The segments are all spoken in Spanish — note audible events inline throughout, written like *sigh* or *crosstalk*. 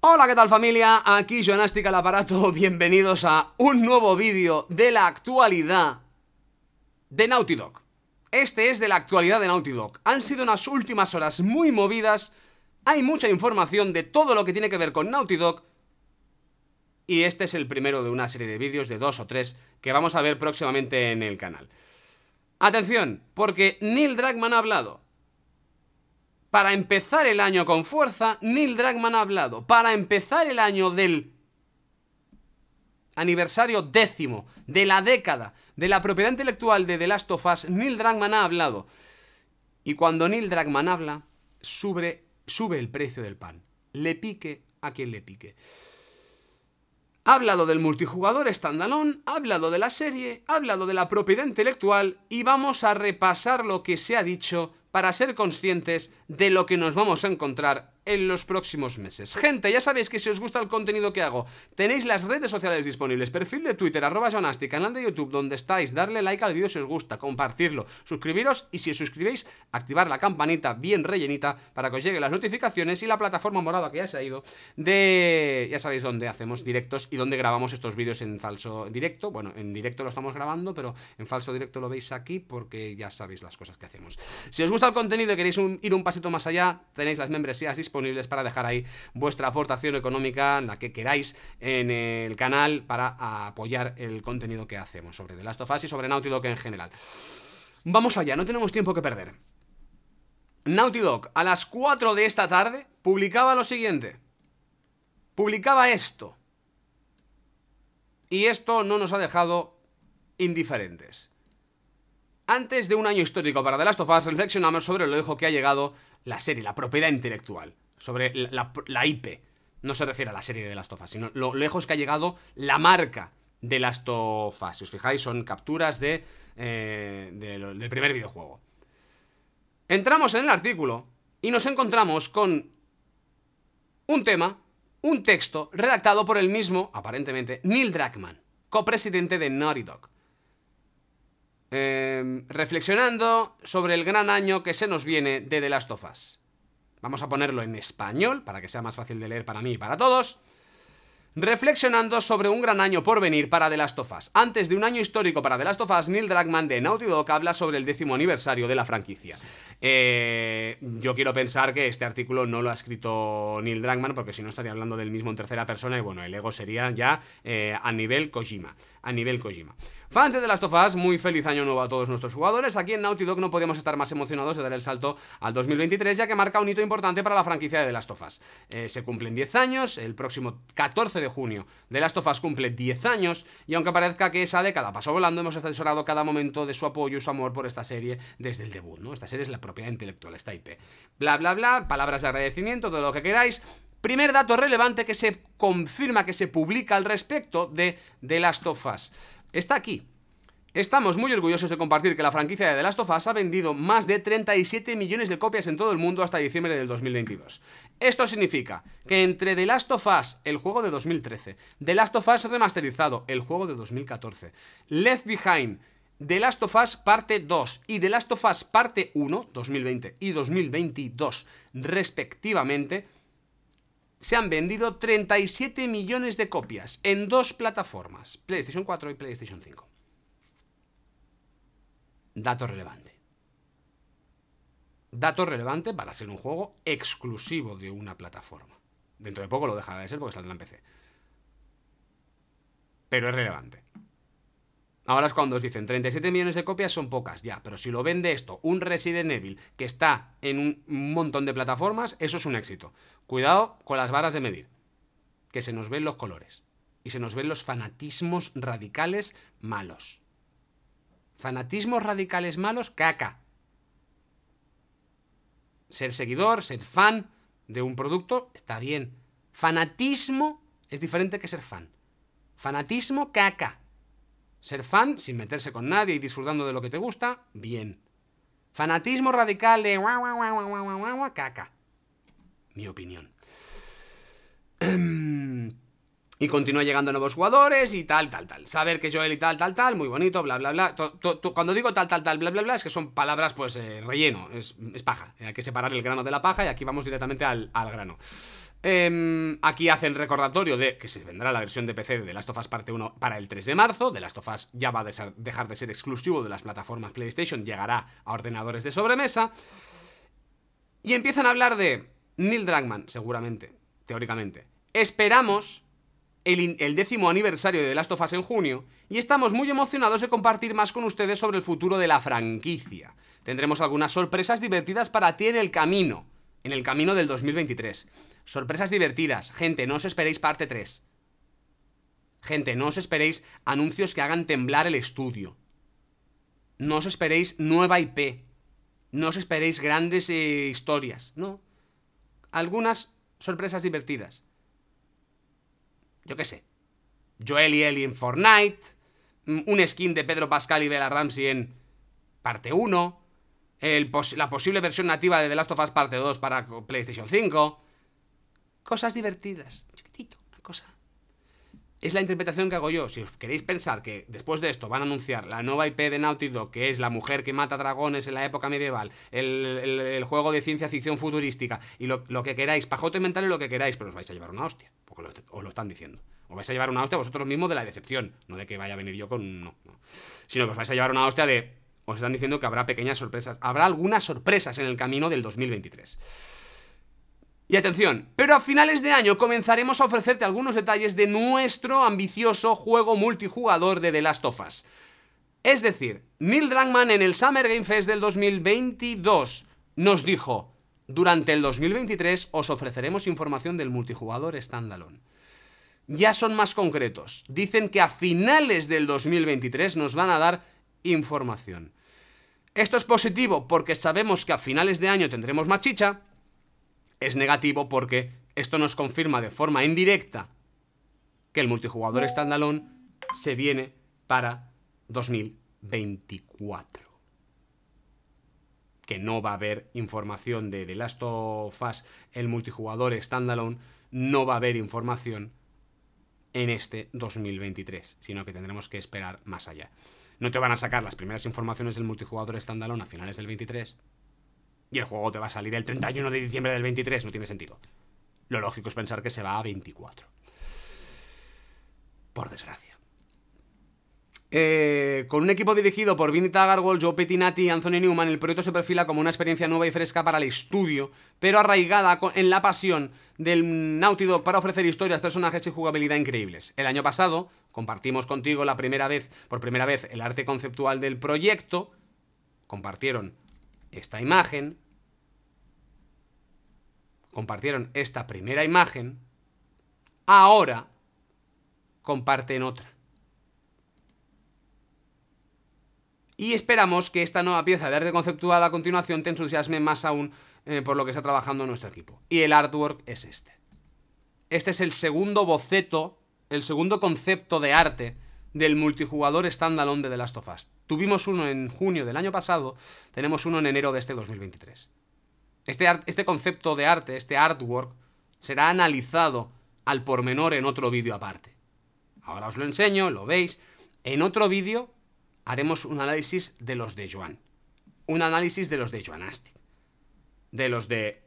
Hola, ¿qué tal familia? Aquí Joanástica el aparato, *laughs* bienvenidos a un nuevo vídeo de la actualidad de Naughty Dog. Este es de la actualidad de Naughty Dog. Han sido unas últimas horas muy movidas, hay mucha información de todo lo que tiene que ver con Naughty Dog y este es el primero de una serie de vídeos de dos o tres que vamos a ver próximamente en el canal. Atención, porque Neil Dragman ha hablado. Para empezar el año con fuerza, Neil Dragman ha hablado. Para empezar el año del aniversario décimo de la década de la propiedad intelectual de The Last of Us, Neil Dragman ha hablado. Y cuando Neil Dragman habla, sube, sube el precio del pan. Le pique a quien le pique. Ha hablado del multijugador standalone, ha hablado de la serie, ha hablado de la propiedad intelectual y vamos a repasar lo que se ha dicho para ser conscientes de lo que nos vamos a encontrar en los próximos meses. Gente, ya sabéis que si os gusta el contenido que hago, tenéis las redes sociales disponibles, perfil de Twitter, arroba Jonasti, canal de YouTube donde estáis, darle like al vídeo si os gusta, compartirlo, suscribiros y si os suscribéis activar la campanita bien rellenita para que os lleguen las notificaciones y la plataforma morada que ya se ha ido de... ya sabéis dónde hacemos directos y dónde grabamos estos vídeos en falso directo. Bueno, en directo lo estamos grabando, pero en falso directo lo veis aquí porque ya sabéis las cosas que hacemos. Si os gusta el contenido y queréis ir un pasito más allá, tenéis las membresías disponibles disponibles para dejar ahí vuestra aportación económica, la que queráis en el canal para apoyar el contenido que hacemos sobre The Last of Us y sobre Naughty Dog en general. Vamos allá, no tenemos tiempo que perder. Naughty Dog a las 4 de esta tarde publicaba lo siguiente. Publicaba esto. Y esto no nos ha dejado indiferentes. Antes de un año histórico para The Last of Us, reflexionamos sobre lo dejo que ha llegado la serie, la propiedad intelectual sobre la, IP. No se refiere a la serie de las tofas, sino lo lejos que ha llegado la marca de las tofas. Si os fijáis, son capturas de, eh, del primer videojuego. Entramos en el artículo y nos encontramos con un tema, un texto redactado por el mismo, aparentemente, Neil Druckmann, copresidente de Naughty Dog. Em, reflexionando sobre el gran año que se nos viene de The Last of Us. Vamos a ponerlo en español para que sea más fácil de leer para mí y para todos. Reflexionando sobre un gran año por venir para The Last of Us. Antes de un año histórico para The Last of Us, Neil Druckmann de Naughty Dog habla sobre el décimo aniversario de la franquicia. Eh, yo quiero pensar que este artículo no lo ha escrito Neil Druckmann, porque si no estaría hablando del mismo en tercera persona, y bueno, el ego sería ya eh, a nivel Kojima. A nivel Kojima. Fans de The Last of Us, muy feliz año nuevo a todos nuestros jugadores. Aquí en Naughty Dog no podíamos estar más emocionados de dar el salto al 2023, ya que marca un hito importante para la franquicia de The Last of Us. Eh, se cumplen 10 años, el próximo 14 de junio The Last of Us cumple 10 años, y aunque parezca que esa década pasó volando, hemos asesorado cada momento de su apoyo y su amor por esta serie desde el debut. ¿no? Esta serie es la propiedad intelectual, esta IP. Bla, bla, bla, palabras de agradecimiento, todo lo que queráis. Primer dato relevante que se confirma, que se publica al respecto de The Last of Us. Está aquí. Estamos muy orgullosos de compartir que la franquicia de The Last of Us ha vendido más de 37 millones de copias en todo el mundo hasta diciembre del 2022. Esto significa que entre The Last of Us, el juego de 2013, The Last of Us remasterizado, el juego de 2014, Left Behind, The Last of Us Parte 2 y The Last of Us Parte 1, 2020 y 2022 respectivamente, se han vendido 37 millones de copias en dos plataformas, PlayStation 4 y PlayStation 5. Dato relevante. Dato relevante para ser un juego exclusivo de una plataforma. Dentro de poco lo dejará de ser porque saldrá en PC. Pero es relevante. Ahora es cuando os dicen 37 millones de copias son pocas, ya, pero si lo vende esto, un Resident Evil que está en un montón de plataformas, eso es un éxito. Cuidado con las varas de medir, que se nos ven los colores y se nos ven los fanatismos radicales malos. Fanatismos radicales malos, caca. Ser seguidor, ser fan de un producto está bien. Fanatismo es diferente que ser fan. Fanatismo, caca. Ser fan sin meterse con nadie y disfrutando de lo que te gusta, bien. Fanatismo radical de caca. Mi opinión. *clears throat* Y continúa llegando nuevos jugadores y tal, tal, tal. Saber que Joel y tal, tal, tal, muy bonito, bla, bla, bla. cuando digo tal, tal, tal, bla, bla, bla, es que son palabras, pues, eh, relleno, es, paja. Hay que separar el grano de la paja y aquí vamos directamente al, al grano. Em, aquí hacen recordatorio de que se vendrá la versión de PC de The Last of Us Parte 1 para el 3 de marzo. The Last of Us ya va a dejar de ser exclusivo de las plataformas PlayStation, llegará a ordenadores de sobremesa. Y empiezan a hablar de Neil Dragman, seguramente, teóricamente. Esperamos el, el, décimo aniversario de The Last of Us en junio y estamos muy emocionados de compartir más con ustedes sobre el futuro de la franquicia. Tendremos algunas sorpresas divertidas para ti en el camino, en el camino del 2023. Sorpresas divertidas. Gente, no os esperéis parte 3. Gente, no os esperéis anuncios que hagan temblar el estudio. No os esperéis nueva IP. No os esperéis grandes eh, historias, ¿no? Algunas sorpresas divertidas. Yo qué sé. Joel y Ellie en Fortnite. Mm, un skin de Pedro Pascal y Bella Ramsey en parte 1. la posible versión nativa de The Last of Us parte 2 para PlayStation 5 cosas divertidas. Chiquitito, una cosa. Es la interpretación que hago yo. Si os queréis pensar que después de esto van a anunciar la nueva IP de Naughty Dog, que es la mujer que mata dragones en la época medieval, el, juego de ciencia ficción futurística, y lo, que queráis, pajote mental y lo que queráis, pero os vais a llevar una hostia, porque os lo están diciendo. Os vais a llevar una hostia vosotros mismos de la decepción, no de que vaya a venir yo con... No, no. Sino que os vais a llevar una hostia de... Os están diciendo que habrá pequeñas sorpresas. Habrá algunas sorpresas en el camino del 2023. Y atención, pero a finales de año comenzaremos a ofrecerte algunos detalles de nuestro ambicioso juego multijugador de The Last of Us. Es decir, Neil Drangman en el Summer Game Fest del 2022 nos dijo, durante el 2023 os ofreceremos información del multijugador standalone. Ya son más concretos, dicen que a finales del 2023 nos van a dar información. Esto es positivo porque sabemos que a finales de año tendremos más chicha, es negativo porque esto nos confirma de forma indirecta que el multijugador standalone se viene para 2024. Que no va a haber información de The Last of Us, el multijugador standalone, no va a haber información en este 2023, sino que tendremos que esperar más allá. No te van a sacar las primeras informaciones del multijugador standalone a finales del 23, y el juego te va a salir el 31 de diciembre del 23, no tiene sentido. Lo lógico es pensar que se va a 24. Por desgracia. Eh, con un equipo dirigido por Vinny gargol Joe Pettinati y Anthony Newman, el proyecto se perfila como una experiencia nueva y fresca para el estudio, pero arraigada en la pasión del Naughty para ofrecer historias, personajes y jugabilidad increíbles. El año pasado compartimos contigo la primera vez, por primera vez, el arte conceptual del proyecto. Compartieron esta imagen, compartieron esta primera imagen, ahora comparten otra. Y esperamos que esta nueva pieza de arte conceptual a continuación te entusiasme más aún eh, por lo que está trabajando nuestro equipo. Y el artwork es este. Este es el segundo boceto, el segundo concepto de arte del multijugador standalone de The Last of Us. Tuvimos uno en junio del año pasado, tenemos uno en enero de este 2023. Este, este concepto de arte, este artwork, será analizado al pormenor en otro vídeo aparte. Ahora os lo enseño, lo veis. En otro vídeo haremos un análisis de los de Joan. Un análisis de los de Joanastic. De los de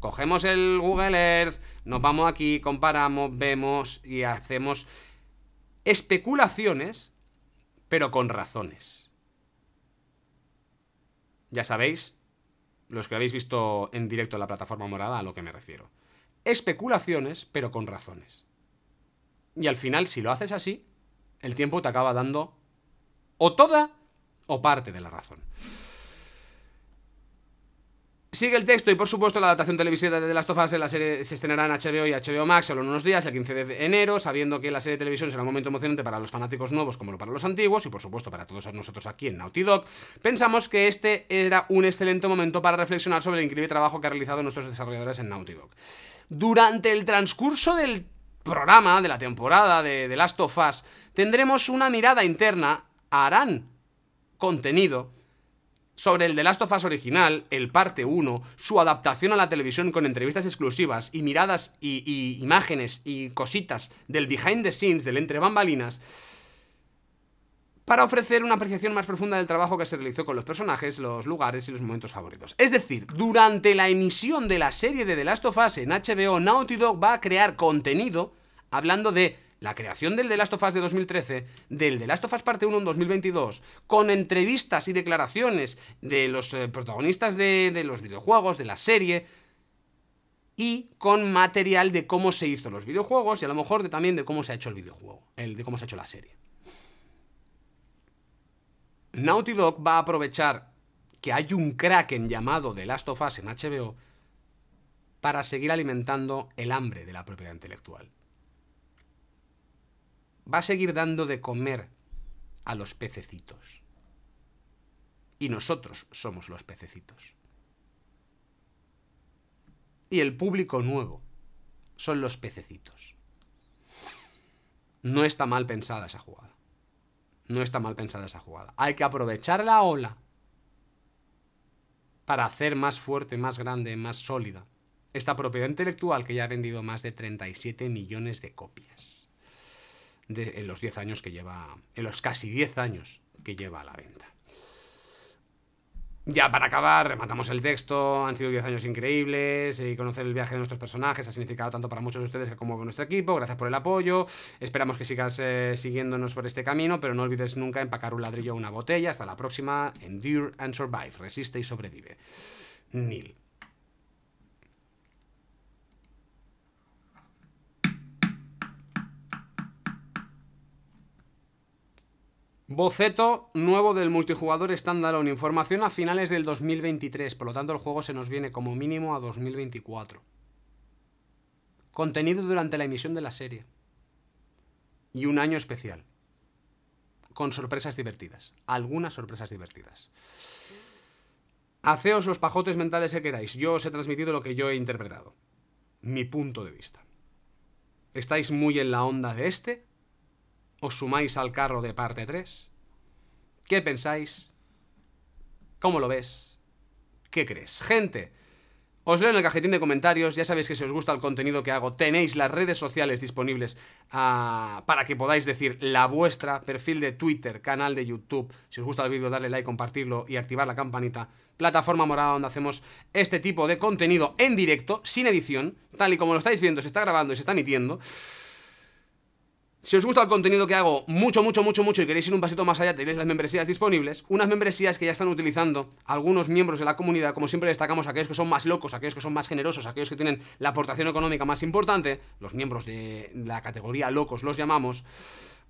cogemos el Google Earth, nos vamos aquí, comparamos, vemos y hacemos especulaciones, pero con razones. Ya sabéis, los que habéis visto en directo en la plataforma morada, a lo que me refiero. Especulaciones, pero con razones. Y al final, si lo haces así, el tiempo te acaba dando o toda o parte de la razón. Sigue el texto y por supuesto la adaptación televisiva de of Us de la serie se estrenará en HBO y HBO Max solo en unos días, el 15 de enero, sabiendo que la serie de televisión será un momento emocionante para los fanáticos nuevos como lo para los antiguos y por supuesto para todos nosotros aquí en Naughty Dog, pensamos que este era un excelente momento para reflexionar sobre el increíble trabajo que han realizado nuestros desarrolladores en Naughty Dog. Durante el transcurso del programa, de la temporada de, The Last of Us, tendremos una mirada interna a harán contenido sobre el The Last of Us original, el parte 1, su adaptación a la televisión con entrevistas exclusivas y miradas y, imágenes y cositas del behind the scenes, del entre bambalinas, para ofrecer una apreciación más profunda del trabajo que se realizó con los personajes, los lugares y los momentos favoritos. Es decir, durante la emisión de la serie de The Last of Us en HBO, Naughty Dog va a crear contenido hablando de la creación del The Last of Us de 2013, del The Last of Us parte 1 en 2022, con entrevistas y declaraciones de los eh, protagonistas de, los videojuegos, de la serie, y con material de cómo se hizo los videojuegos y a lo mejor también de cómo se ha hecho el videojuego, el, de cómo se ha hecho la serie. Naughty Dog va a aprovechar que hay un Kraken llamado The Last of Us en HBO para seguir alimentando el hambre de la propiedad intelectual va a seguir dando de comer a los pececitos. Y nosotros somos los pececitos. Y el público nuevo son los pececitos. No está mal pensada esa jugada. No está mal pensada esa jugada. Hay que aprovechar la ola para hacer más fuerte, más grande, más sólida esta propiedad intelectual que ya ha vendido más de 37 millones de copias en los 10 años que lleva, en los casi 10 años que lleva a la venta. Ya para acabar, rematamos el texto, han sido 10 años increíbles, y eh, conocer el viaje de nuestros personajes ha significado tanto para muchos de ustedes como para nuestro equipo, gracias por el apoyo, esperamos que sigas eh, siguiéndonos por este camino, pero no olvides nunca empacar un ladrillo o una botella, hasta la próxima, endure and survive, resiste y sobrevive. Neil. Boceto nuevo del multijugador standalone. Información a finales del 2023. Por lo tanto, el juego se nos viene como mínimo a 2024. Contenido durante la emisión de la serie. Y un año especial. Con sorpresas divertidas. Algunas sorpresas divertidas. Haceos los pajotes mentales que queráis. Yo os he transmitido lo que yo he interpretado. Mi punto de vista. ¿Estáis muy en la onda de este? ¿Os sumáis al carro de parte 3? ¿Qué pensáis? ¿Cómo lo ves? ¿Qué crees? Gente, os leo en el cajetín de comentarios, ya sabéis que si os gusta el contenido que hago, tenéis las redes sociales disponibles ah, para que podáis decir la vuestra, perfil de Twitter, canal de YouTube, si os gusta el vídeo darle like, compartirlo y activar la campanita, plataforma morada donde hacemos este tipo de contenido en directo, sin edición, tal y como lo estáis viendo, se está grabando y se está emitiendo. Si os gusta el contenido que hago mucho, mucho, mucho, mucho y queréis ir un pasito más allá, tenéis las membresías disponibles. Unas membresías que ya están utilizando algunos miembros de la comunidad, como siempre destacamos aquellos que son más locos, aquellos que son más generosos, aquellos que tienen la aportación económica más importante, los miembros de la categoría locos los llamamos.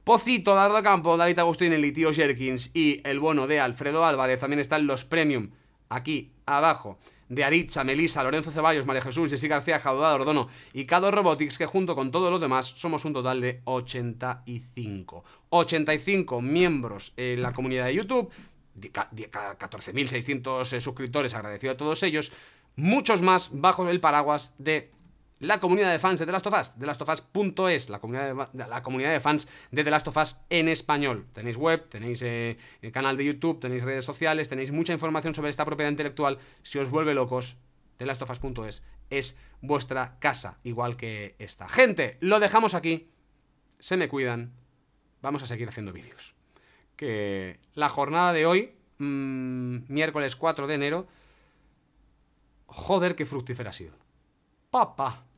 Pocito, Dardo Campo, David Agustín, el Tío Jerkins y el bono de Alfredo Álvarez también están los premium aquí abajo de Aricha, Melisa, Lorenzo Ceballos, María Jesús, Jessica García, Jaudado Ordono y Cado Robotics, que junto con todos los demás somos un total de 85. 85 miembros en la comunidad de YouTube, 14.600 eh, suscriptores, agradecido a todos ellos, muchos más bajo el paraguas de la comunidad de fans de The Last of Us, thelastofus.es, la comunidad, de, la comunidad de fans de The Last of Us en español. Tenéis web, tenéis el eh, eh, canal de YouTube, tenéis redes sociales, tenéis mucha información sobre esta propiedad intelectual. Si os vuelve locos, thelastofus.es es vuestra casa, igual que esta. Gente, lo dejamos aquí. Se me cuidan. Vamos a seguir haciendo vídeos. Que la jornada de hoy, mm, miércoles 4 de enero, joder, qué fructífera ha sido. papá.